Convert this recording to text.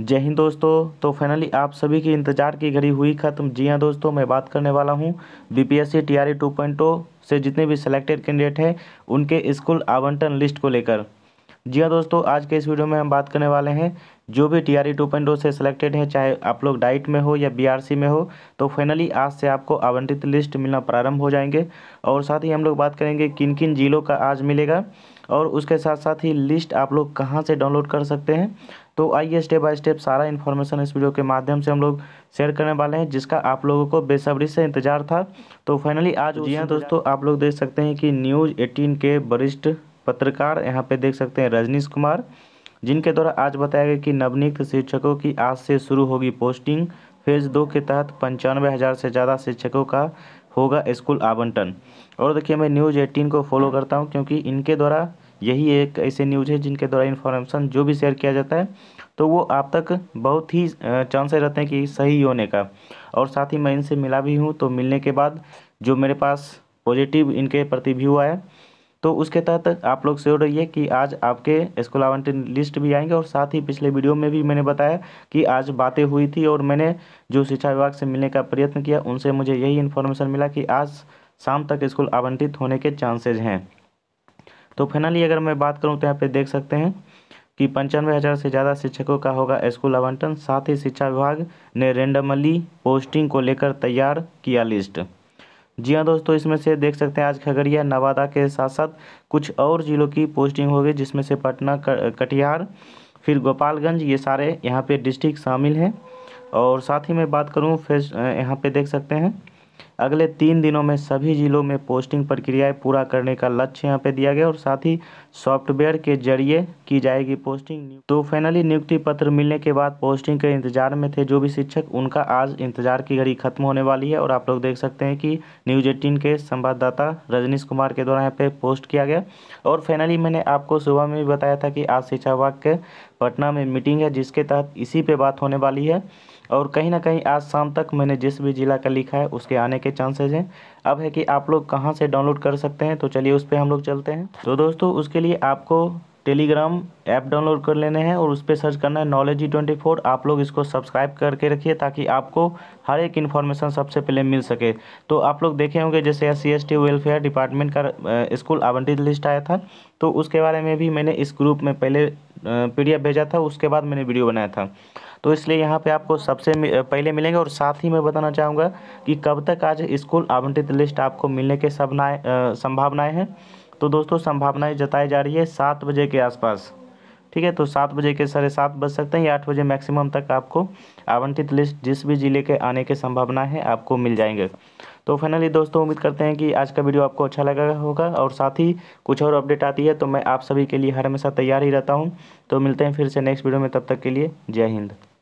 जय हिंद दोस्तों तो फाइनली आप सभी की इंतजार की घड़ी हुई खत्म जी हां दोस्तों मैं बात करने वाला हूं बीपीएससी टीआरई 2.0 से जितने भी सिलेक्टेड कैंडिडेट हैं उनके स्कूल आवंटन लिस्ट को लेकर जी हाँ दोस्तों आज के इस वीडियो में हम बात करने वाले हैं जो भी टी आर oh से सिलेक्टेड हैं चाहे आप लोग डाइट में हो या सी में हो तो फाइनली आज से आपको आवंटित लिस्ट मिलना प्रारंभ हो जाएंगे और साथ ही हम लोग बात करेंगे किन किन ज़िलों का आज मिलेगा और उसके साथ साथ ही लिस्ट आप लोग कहाँ से डाउनलोड कर सकते हैं तो आइए स्टेप बाय स्टेप सारा इन्फॉर्मेशन इस वीडियो के माध्यम से हम लोग शेयर करने वाले हैं जिसका आप लोगों को बेसब्री से इंतजार था तो फाइनली आज जी हाँ दोस्तों आप लोग देख सकते हैं कि न्यूज़ एटीन के वरिष्ठ पत्रकार यहाँ पे देख सकते हैं रजनीश कुमार जिनके द्वारा आज बताया गया कि नवनियुक्त शिक्षकों की आज से शुरू होगी पोस्टिंग फेज़ दो के तहत पंचानवे हज़ार से ज़्यादा शिक्षकों का होगा स्कूल आवंटन और देखिए मैं न्यूज़ एटीन को फॉलो करता हूँ क्योंकि इनके द्वारा यही एक ऐसे न्यूज़ है जिनके द्वारा इन्फॉर्मेशन जो भी शेयर किया जाता है तो वो आप तक बहुत ही चांसेस रहते हैं कि सही होने का और साथ ही मैं इनसे मिला भी हूँ तो मिलने के बाद जो मेरे पास पॉजिटिव इनके प्रति व्यू आया तो उसके तहत आप लोग रही रहिए कि आज आपके स्कूल आवंटन लिस्ट भी आएंगे और साथ ही पिछले वीडियो में भी मैंने बताया कि आज बातें हुई थी और मैंने जो शिक्षा विभाग से मिलने का प्रयत्न किया उनसे मुझे यही इन्फॉर्मेशन मिला कि आज शाम तक स्कूल आवंटित होने के चांसेज हैं तो फाइनली अगर मैं बात करूँ तो यहाँ पे देख सकते हैं कि पंचानवे हज़ार से ज़्यादा शिक्षकों का होगा स्कूल आवंटन साथ ही शिक्षा विभाग ने रेंडमली पोस्टिंग को लेकर तैयार किया लिस्ट जी हाँ दोस्तों इसमें से देख सकते हैं आज खगड़िया नवादा के साथ साथ कुछ और ज़िलों की पोस्टिंग होगी जिसमें से पटना कटिहार फिर गोपालगंज ये सारे यहाँ पे डिस्ट्रिक्ट शामिल हैं और साथ ही मैं बात करूँ फिर यहाँ पे देख सकते हैं अगले तीन दिनों में सभी जिलों में पोस्टिंग प्रक्रियाएं पूरा करने का लक्ष्य यहाँ पे दिया गया और साथ ही सॉफ्टवेयर के जरिए की जाएगी पोस्टिंग तो फाइनली नियुक्ति पत्र मिलने के बाद पोस्टिंग के इंतजार में थे जो भी शिक्षक उनका आज इंतजार की घड़ी खत्म होने वाली है और आप लोग देख सकते हैं कि न्यूज एटीन के संवाददाता रजनीश कुमार के द्वारा यहाँ पे पोस्ट किया गया और फाइनली मैंने आपको सुबह में भी बताया था कि आज शिक्षा विभाग के पटना में मीटिंग है जिसके तहत इसी पे बात होने वाली है और कहीं ना कहीं आज शाम तक मैंने जिस भी ज़िला का लिखा है उसके आने के चांसेज हैं अब है कि आप लोग कहाँ से डाउनलोड कर सकते हैं तो चलिए उस पर हम लोग चलते हैं तो दोस्तों उसके लिए आपको टेलीग्राम ऐप डाउनलोड कर लेने हैं और उस पर सर्च करना है नॉलेज ई ट्वेंटी फोर आप लोग इसको सब्सक्राइब करके रखिए ताकि आपको हर एक इन्फॉर्मेशन सबसे पहले मिल सके तो आप लोग देखे होंगे जैसे एस सी वेलफेयर डिपार्टमेंट का स्कूल आवंटित लिस्ट आया था तो उसके बारे में भी मैंने इस ग्रुप में पहले एफ भेजा था उसके बाद मैंने वीडियो बनाया था तो इसलिए यहाँ पे आपको सबसे पहले मिलेंगे और साथ ही मैं बताना चाहूँगा कि कब तक आज स्कूल आवंटित लिस्ट आपको मिलने के सब संभावनाएँ हैं तो दोस्तों संभावनाएं जताई जा रही है सात बजे के आसपास ठीक है तो सात बजे के साढ़े सात बज सकते हैं या आठ बजे मैक्सिमम तक आपको आवंटित लिस्ट जिस भी ज़िले के आने की संभावना है आपको मिल जाएंगे तो फाइनली दोस्तों उम्मीद करते हैं कि आज का वीडियो आपको अच्छा लगा होगा और साथ ही कुछ और अपडेट आती है तो मैं आप सभी के लिए हर हमेशा तैयार ही रहता हूँ तो मिलते हैं फिर से नेक्स्ट वीडियो में तब तक के लिए जय हिंद